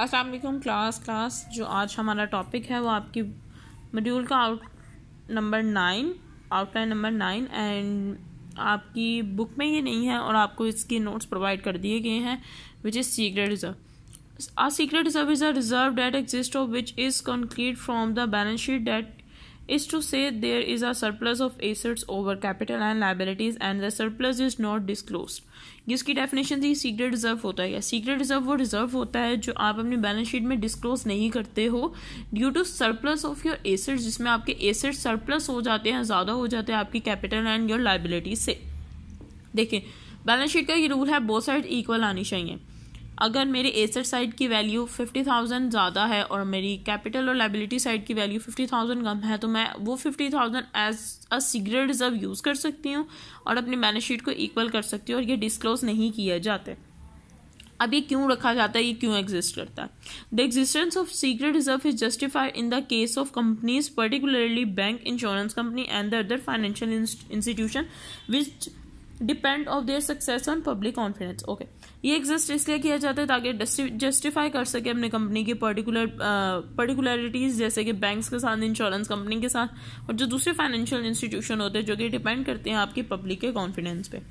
अस्सलाम वालेकुम class class जो आज हमारा टॉपिक है वो आपकी मॉड्यूल का out number nine outline number nine and आपकी बुक में ये नहीं है और आपको इसके नोट्स प्रोवाइड कर दिए गए हैं which is secret reserve a secret reserve is a reserve that exist of which is concrete from the balance sheet that is to say there is a surplus of assets over capital and liabilities and the surplus is not disclosed जिसकी definition थी secret reserve होता है या secret reserve वो reserve होता है जो आप अपनी बैलेंस शीट में डिस्क्लोज नहीं करते हो due to surplus of your assets जिसमें आपके एसेट्स सरप्लस हो जाते हैं ज़्यादा हो जाते हैं आपकी कैपिटल एंड योर लाइबिलिटी से देखिए बैलेंस शीट का ये रूल है बोथ साइड इक्वल आनी चाहिए अगर मेरे एसेट साइड की वैल्यू फिफ्टी थाउजेंड ज़्यादा है और मेरी कैपिटल और लाइबिलिटी साइड की वैल्यू फिफ्टी थाउजेंड कम है तो मैं वो fifty thousand as a secret reserve use कर सकती हूँ और अपनी बैलेंस शीट को इक्वल कर सकती हूँ और ये डिस्क्लोज नहीं किया जाता अब ये क्यों रखा जाता है ये क्यों एग्जिस्ट करता है the existence of secret reserve is justified in the case of companies particularly bank insurance company and the other financial institution which depend of their success on public confidence okay ये exist इसलिए किया जाता है ताकि justify कर सके अपने company की पर्टिकुलर पर्टिकुलरिटीज uh, जैसे कि बैंक्स के साथ इंश्योरेंस कंपनी के साथ और जो दूसरे फाइनेंशियल इंस्टीट्यूशन होते हैं जो कि डिपेंड करते हैं आपकी पब्लिक के कॉन्फिडेंस पे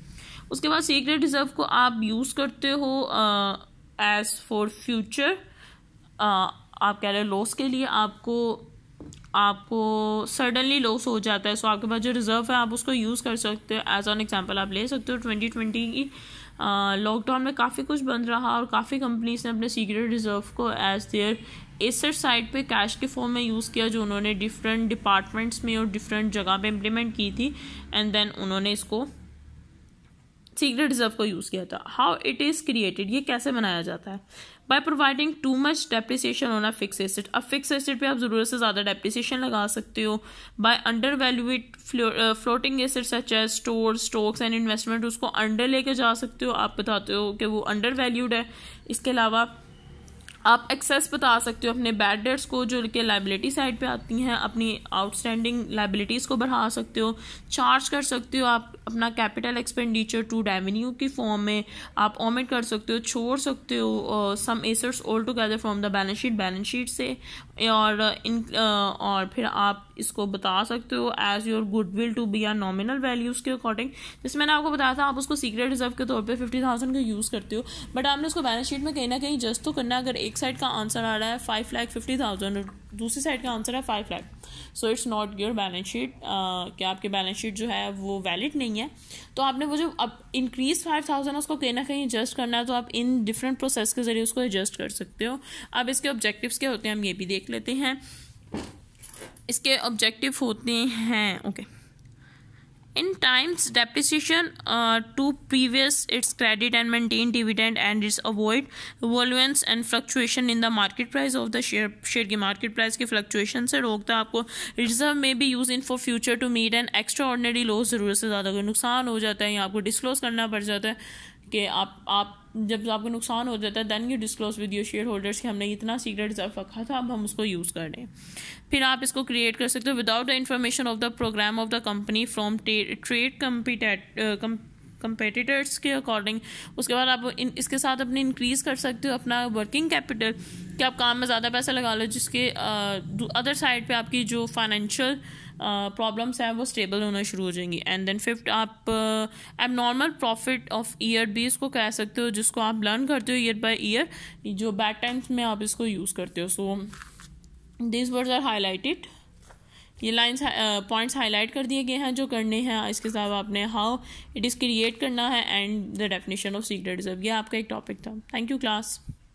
उसके बाद सीक्रेट रिजर्व को आप यूज़ करते हो एज फॉर फ्यूचर आप कह रहे हैं लॉस के लिए आपको आपको सडनली लॉस हो जाता है सो आपके पास जो रिज़र्व है आप उसको यूज़ कर सकते हो एज ऑन एग्जाम्पल आप ले सकते हो ट्वेंटी ट्वेंटी की लॉकडाउन में काफ़ी कुछ बंद रहा और काफ़ी कंपनीज ने अपने सीक्रेट रिज़र्व को एज देयर एसर साइड पे कैश के फॉर्म में यूज़ किया जो उन्होंने डिफरेंट डिपार्टमेंट्स में और डिफरेंट जगह पे इम्प्लीमेंट की थी एंड देन उन्होंने इसको सीक्रेट रिजर्व को यूज़ किया था हाउ इट इज़ क्रिएटेड ये कैसे बनाया जाता है by providing too much depreciation on a fix asset अब फिक्स एसेट पे आप ज़रूरत से ज़्यादा डेप्रिसिएशन लगा सकते हो by under valued floating asset such as store stocks and investment उसको अंडर लेके जा सकते हो आप बताते हो कि वो अंडर वैल्यूड है इसके अलावा आप एक्सेस बता सकते हो अपने बैड डेट्स को जो कि लाइबिलिटी साइड पे आती हैं अपनी आउटस्टैंडिंग लाइबिलिटीज़ को बढ़ा सकते हो चार्ज कर सकते हो आप अपना कैपिटल एक्सपेंडिचर टू रेवेन्यू की फॉर्म में आप ऑमिट कर सकते हो छोड़ सकते हो some assets all together from the balance sheet balance sheet से और इन uh, और फिर आप इसको बता सकते हो as your goodwill to be are nominal values के अकॉर्डिंग जिसमें मैंने आपको बताया था आप उसको सीक्रेट रिजर्व के तौर पर फिफ्टी थाउजेंड का यूज़ करते हो बट आपने उसको बैलेंस शीट में कहीं ना कहीं जस्ट तो करना अगर एक एक साइड का आंसर आ रहा है फाइव लाख फिफ्टी थाउजेंड और दूसरी साइड का आंसर है five lakh so it's not your balance sheet क्या आपकी बैलेंस शीट जो है वो वैलिड नहीं है तो आपने वो जो अब इंक्रीज फाइव थाउजेंड उसको कहीं ना कहीं एडजस्ट करना है तो आप इन डिफरेंट प्रोसेस के जरिए उसको एडजस्ट कर सकते हो अब इसके ऑब्जेक्टिव्स क्या होते हैं हम ये भी देख लेते हैं इसके ऑब्जेक्टिव होते हैं okay okay. In times depreciation to previous it's credit and maintain dividend and it's avoid avoid and fluctuation in the market price of the share share की मार्केट प्राइस की फ्लक्चुएशन से रोकता है आपको रिजर्व में भी use in for future to meet an extraordinary loss जरूरत से ज़्यादा कोई नुकसान हो जाता है या आपको डिस्क्लोज करना पड़ जाता है कि आप आप जब आपको नुकसान हो जाता है then you disclose with your shareholders कि हमने इतना सीक्रेट जब रखा था अब हम उसको यूज़ कर लें फिर आप इसको क्रिएट कर सकते हो without the information of the program of the company from trade compete competitors के अकॉर्डिंग उसके बाद आप इन इसके साथ अपने इंक्रीज़ कर सकते हो अपना वर्किंग कैपिटल कि आप काम में ज़्यादा पैसा लगा लो जिसके अदर साइड पे आपकी जो फाइनेंशियल प्रॉब्लम्स हैं वो स्टेबल होना शुरू हो जाएंगी एंड देन फिफ्थ आप एब नॉर्मल प्रॉफिट ऑफ ईयर भी इसको कह सकते हो जिसको आप लर्न करते हो ईयर बाय ईयर जो बैड टाइम्स में आप इसको यूज़ करते हो so this words are highlighted ये लाइन पॉइंट्स हाईलाइट कर दिए गए हैं जो करने हैं इसके साथ आपने हाउ इट इज़ क्रिएट करना है and the definition of secret reserve ये आपका एक टॉपिक था थैंक यू क्लास